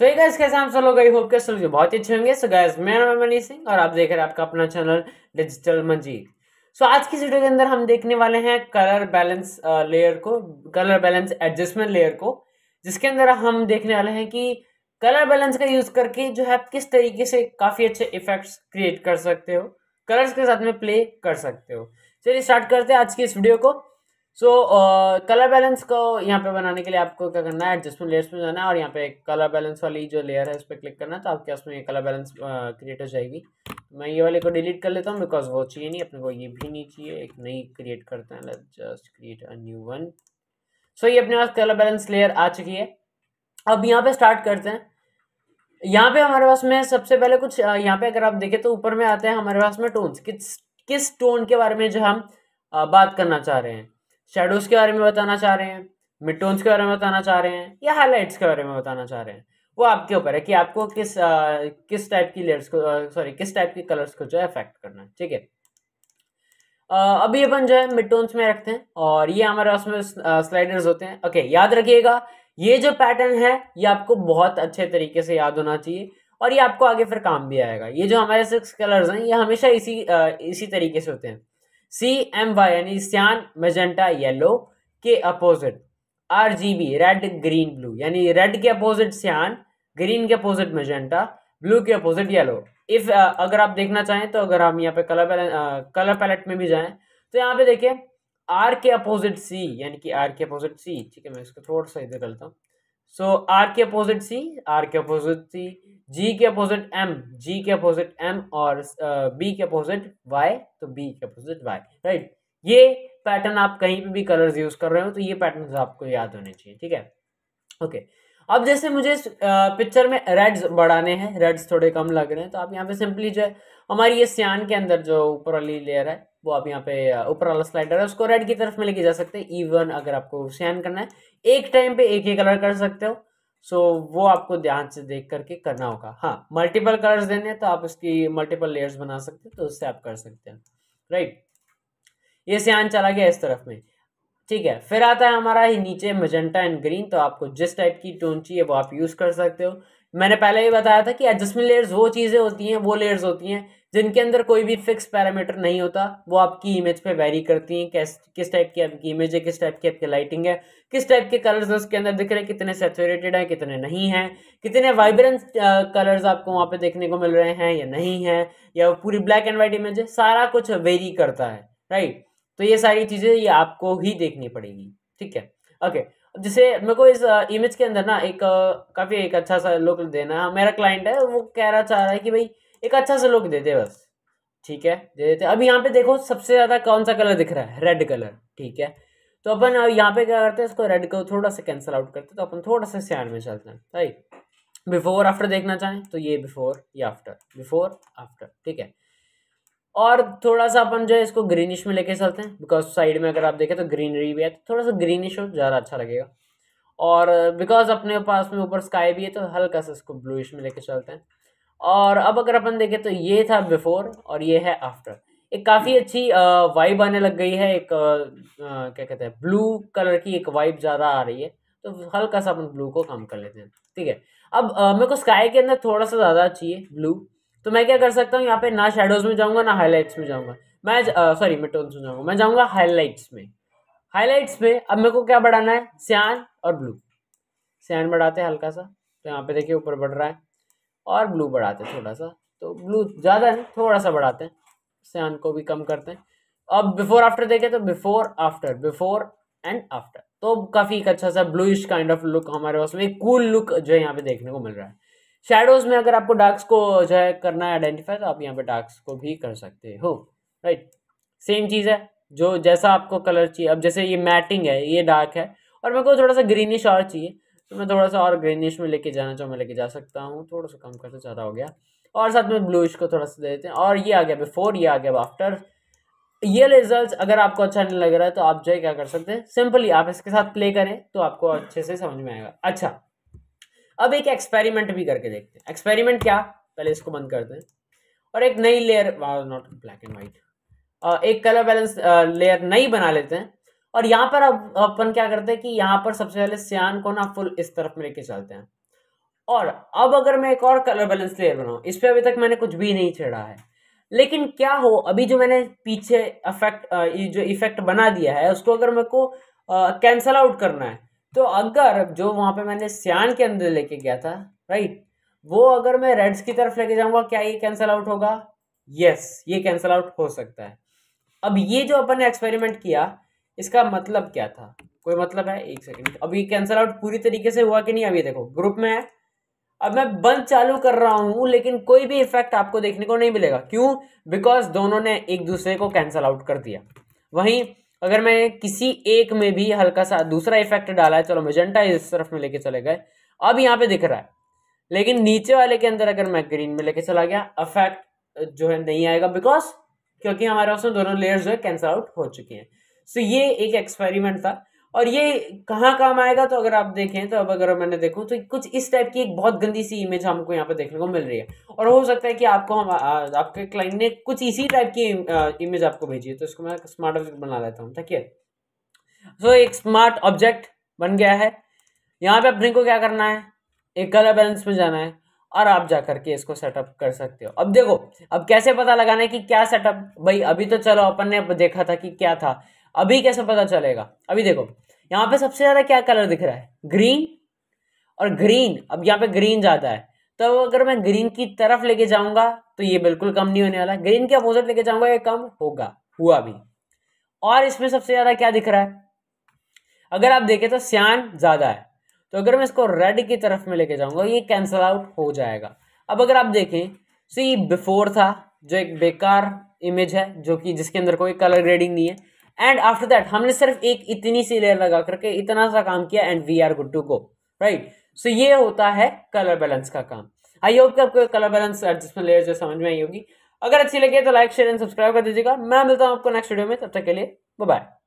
तो कैसे हम सब लोग आई होप के सब बहुत ही अच्छे होंगे सो गैस मैं नाम मनी सिंह और आप देख रहे हैं आपका अपना चैनल डिजिटल मंजी सो so, आज की वीडियो के अंदर हम देखने वाले हैं कलर बैलेंस लेयर को कलर बैलेंस एडजस्टमेंट लेयर को जिसके अंदर हम देखने वाले हैं कि कलर बैलेंस का यूज़ करके जो है आप किस तरीके से काफ़ी अच्छे इफेक्ट्स क्रिएट कर सकते हो कलर्स के साथ में प्ले कर सकते हो चलिए स्टार्ट करते हैं आज की इस वीडियो को सो कलर बैलेंस को यहाँ पे बनाने के लिए आपको क्या करना है एडजस्टमेंट लेयर्स में जाना है और यहाँ पे कलर बैलेंस वाली जो लेयर है इस पर क्लिक करना है तो आपके पास में कलर बैलेंस क्रिएट हो जाएगी तो मैं ये वाले को डिलीट कर लेता हूँ बिकॉज वो चाहिए नहीं अपने को ये भी नहीं चाहिए एक नई क्रिएट करते हैं just create a new one so ये अपने पास कलर बैलेंस लेयर आ चुकी है अब यहाँ पे स्टार्ट करते हैं यहाँ पे हमारे पास में सबसे पहले कुछ uh, यहाँ पे अगर आप देखें तो ऊपर में आते हैं हमारे पास में टोन्स किस किस टोन के बारे में जो हम uh, बात करना चाह रहे हैं शेडोज के बारे में बताना चाह रहे हैं मिड के बारे में बताना चाह रहे हैं या हाईलाइट्स के बारे में बताना चाह रहे हैं वो आपके ऊपर है कि आपको किस आ, किस टाइप की लेयर्स को सॉरी किस टाइप के कलर्स को जो है अफेक्ट करना है ठीक है अभी अपन जो है मिडटोन्स में रखते हैं और ये हमारे उसमें स्लाइडर्स होते हैं ओके याद रखिएगा ये जो पैटर्न है ये आपको बहुत अच्छे तरीके से याद होना चाहिए और ये आपको आगे फिर काम भी आएगा ये जो हमारे सिक्स कलर्स हैं ये हमेशा इसी आ, इसी तरीके से होते हैं सी एम वाई यानी सियान मेजेंटा येलो के opposite R G B red green blue यानी रेड के अपोजिट सियान ग्रीन के अपोजिट मेजेंटा ब्लू के अपोजिट येलो इफ अगर आप देखना चाहें तो अगर हम यहाँ पे कलर पैलेट कलर पैलेट में भी जाएं तो यहाँ पे देखिये आर के अपोजिट सी यानी कि आर के अपोजिट सी ठीक है मैं इसको थोड़ा सा इधर करता हूँ सो आर के अपोजिट सी आर के अपोजिट सी जी के अपोजिट एम जी के अपोजिट एम और बी uh, के अपोजिट वाई तो बी के अपोजिट वाई राइट ये पैटर्न आप कहीं पे भी कलर्स यूज कर रहे हो तो ये पैटर्न आपको याद होने चाहिए ठीक है ओके okay. अब जैसे मुझे पिक्चर में रेड्स बढ़ाने हैं रेड्स थोड़े कम लग रहे हैं तो आप यहाँ पे सिंपली जो है हमारी ये सियान के अंदर जो ऊपर वाली लेयर है वो आप यहाँ पे ऊपर वाला स्लाइडर है उसको रेड की तरफ में लेके जा सकते हैं इवन अगर आपको सियान करना है एक टाइम पे एक ही कलर कर सकते हो सो वो आपको ध्यान से देख करके करना होगा हाँ मल्टीपल कलर्स देने हैं तो आप उसकी मल्टीपल लेयर्स बना सकते हो तो उससे आप कर सकते हैं राइट ये सियान चला गया इस तरफ में ठीक है फिर आता है हमारा ही नीचे मजेंटा एंड ग्रीन तो आपको जिस टाइप की टोन चाहिए वो आप यूज़ कर सकते हो मैंने पहले ही बताया था कि एडजस्टमेंट लेयर्स वो चीज़ें होती हैं वो लेयर्स होती हैं जिनके अंदर कोई भी फिक्स पैरामीटर नहीं होता वो आपकी इमेज पे वेरी करती हैं कैस किस टाइप की आपकी इमेज है किस टाइप की आपकी लाइटिंग है किस टाइप के कलर्स उसके अंदर दिख रहे हैं कितने सेचुरेटेड हैं कितने नहीं हैं कितने वाइब्रेंट कलर्स आपको वहाँ पे देखने को मिल रहे हैं या नहीं है या पूरी ब्लैक एंड वाइट इमेज है सारा कुछ वेरी करता है राइट तो ये सारी चीज़ें ये आपको ही देखनी पड़ेगी ठीक है ओके जैसे मेरे को इस इमेज के अंदर ना एक काफ़ी एक अच्छा सा लुक देना मेरा क्लाइंट है वो कह रहा चाह रहा है कि भाई एक अच्छा सा लुक दे दे बस ठीक है दे देते अब यहाँ पे देखो सबसे ज़्यादा कौन सा कलर दिख रहा है रेड कलर ठीक है तो अपन यहाँ पे क्या करते हैं इसको रेड को थोड़ा सा कैंसिल आउट करते हैं तो अपन थोड़ा सा सैंड में चलते हैं राइट बिफोर आफ्टर देखना चाहें तो ये बिफोर ये आफ्टर बिफोर आफ्टर ठीक है और थोड़ा सा अपन जो है इसको ग्रीनिश में लेके चलते हैं बिकॉज साइड में अगर आप देखें तो ग्रीनरी भी है तो थोड़ा सा ग्रीनिश हो ज़्यादा अच्छा लगेगा और बिकॉज अपने पास में ऊपर स्काई भी है तो हल्का सा इसको ब्लूइश में लेके चलते हैं और अब अगर अपन देखें तो ये था बिफोर और ये है आफ्टर एक काफ़ी अच्छी वाइब आने लग गई है एक आ, क्या कहते हैं ब्लू कलर की एक वाइब ज़्यादा आ रही है तो हल्का सा अपन ब्लू को कम कर लेते हैं ठीक है अब मेरे को स्काई के अंदर थोड़ा सा ज़्यादा चाहिए ब्लू तो मैं क्या कर सकता हूँ यहाँ पे ना शेडोज़ में जाऊँगा ना हाईलाइट्स में जाऊँगा मैं सॉरी मैं टोन्स में जाऊँगा मैं जाऊँगा हाईलाइट्स में हाईलाइट्स में अब मेरे को क्या बढ़ाना है सियान और ब्लू सियान बढ़ाते हैं हल्का सा तो यहाँ पे देखिए ऊपर बढ़ रहा है और ब्लू बढ़ाते हैं थोड़ा सा तो ब्लू ज़्यादा नहीं थोड़ा सा बढ़ाते हैं सियान को भी कम करते हैं अब बिफोर आफ्टर देखें तो before after before and after तो काफ़ी एक अच्छा सा ब्लूइश काइंड ऑफ लुक हमारे पास में कूल लुक जो है यहाँ पे देखने को मिल रहा है शेडोज में अगर आपको डार्क्स को जो है करना है आइडेंटिफाई तो आप यहाँ पे डार्क्स को भी कर सकते हो राइट सेम चीज़ है जो जैसा आपको कलर चाहिए अब जैसे ये मैटिंग है ये डार्क है और मेरे को थोड़ा सा ग्रीनिश और चाहिए तो मैं थोड़ा सा और ग्रीनिश में लेके जाना चाहूँ मैं लेके जा सकता हूँ थोड़ा सा कम करना ज़्यादा हो गया और साथ में ब्लूइश को थोड़ा सा दे देते हैं और ये आ गया बिफोर ये आ गया आफ्टर ये रिजल्ट अगर आपको अच्छा नहीं लग रहा है तो आप जो है क्या कर सकते हैं सिंपली आप इसके साथ प्ले करें तो आपको अच्छे से समझ में आएगा अच्छा अब एक एक्सपेरिमेंट भी करके देखते हैं एक्सपेरिमेंट क्या पहले इसको बंद करते हैं और एक नई layer not black and white एक कलर बैलेंस लेयर नई बना लेते हैं और यहाँ पर अब अपन क्या करते हैं कि यहाँ पर सबसे पहले सियान को ना फुल इस तरफ में लेके चलते हैं और अब अगर मैं एक और कलर बैलेंस लेयर बनाऊँ इस पर अभी तक मैंने कुछ भी नहीं छेड़ा है लेकिन क्या हो अभी जो मैंने पीछे इफेक्ट जो इफेक्ट बना दिया है उसको अगर मेरे को कैंसल आउट करना है तो अगर जो वहाँ पे मैंने सियान के अंदर लेके गया था राइट वो अगर मैं रेड्स की तरफ लेके जाऊंगा क्या ये कैंसल आउट होगा यस ये कैंसल आउट हो सकता है अब ये जो अपन ने एक्सपेरिमेंट किया इसका मतलब क्या था कोई मतलब है एक सेकंड अब ये कैंसल आउट पूरी तरीके से हुआ कि नहीं अब ये देखो ग्रुप में है अब मैं बंद चालू कर रहा हूँ लेकिन कोई भी इफेक्ट आपको देखने को नहीं मिलेगा क्यों बिकॉज दोनों ने एक दूसरे को कैंसिल आउट कर दिया वहीं अगर मैं किसी एक में भी हल्का सा दूसरा इफेक्ट डाला है चलो मजेंटा इस तरफ में लेके चले गए अब यहाँ पे दिख रहा है लेकिन नीचे वाले के अंदर अगर मैं ग्रीन में लेके चला गया अफेक्ट जो है नहीं आएगा बिकॉज क्योंकि हमारे उसमें दोनों लेयर्स जो है कैंसल आउट हो चुकी हैं सो so, ये एक एक्सपेरिमेंट था और ये कहाँ काम आएगा तो अगर आप देखें तो अब अगर मैंने देखूँ तो कुछ इस टाइप की एक बहुत गंदी सी इमेज हमको यहाँ पे देखने को मिल रही है और हो सकता है कि आपको हम आपके क्लाइंट ने कुछ इसी टाइप की इमेज आपको भेजी है तो इसको मैं स्मार्ट ऑब्जेक्ट बना लेता हूँ ठीक है सो एक स्मार्ट ऑब्जेक्ट बन गया है यहाँ पे अपने को क्या करना है एक कलर बैलेंस में जाना है और आप जा करके इसको सेटअप कर सकते हो अब देखो अब कैसे पता लगाना है कि क्या सेटअप भाई अभी तो चलो अपन ने देखा था कि क्या था अभी कैसे पता चलेगा अभी देखो यहाँ पे सबसे ज़्यादा क्या कलर दिख रहा है ग्रीन और ग्रीन अब यहाँ पे ग्रीन जाता है तो अगर मैं ग्रीन की तरफ लेके जाऊंगा तो ये बिल्कुल कम नहीं होने वाला ग्रीन के अपोजिट लेके जाऊंगा ये कम होगा हुआ भी और इसमें सबसे ज़्यादा क्या दिख रहा है अगर आप देखें तो सियान ज़्यादा है तो अगर मैं इसको रेड की तरफ में लेके जाऊंगा ये कैंसल आउट हो जाएगा अब अगर आप देखें तो ये बिफोर था जो एक बेकार इमेज है जो कि जिसके अंदर कोई कलर ग्रेडिंग नहीं है एंड आफ्टर दैट हमने सिर्फ एक इतनी सी लेयर लगा करके इतना सा काम किया and we are good to go right so ये होता है कलर बैलेंस का काम आई होप कि आपको कलर बैलेंस एडजस्टमेंट लेयर जो समझ में आई होगी अगर अच्छी लगे तो लाइक शेयर एंड सब्सक्राइब कर दीजिएगा मैं मिलता हूँ आपको नेक्स्ट वीडियो में तब तक के लिए बाय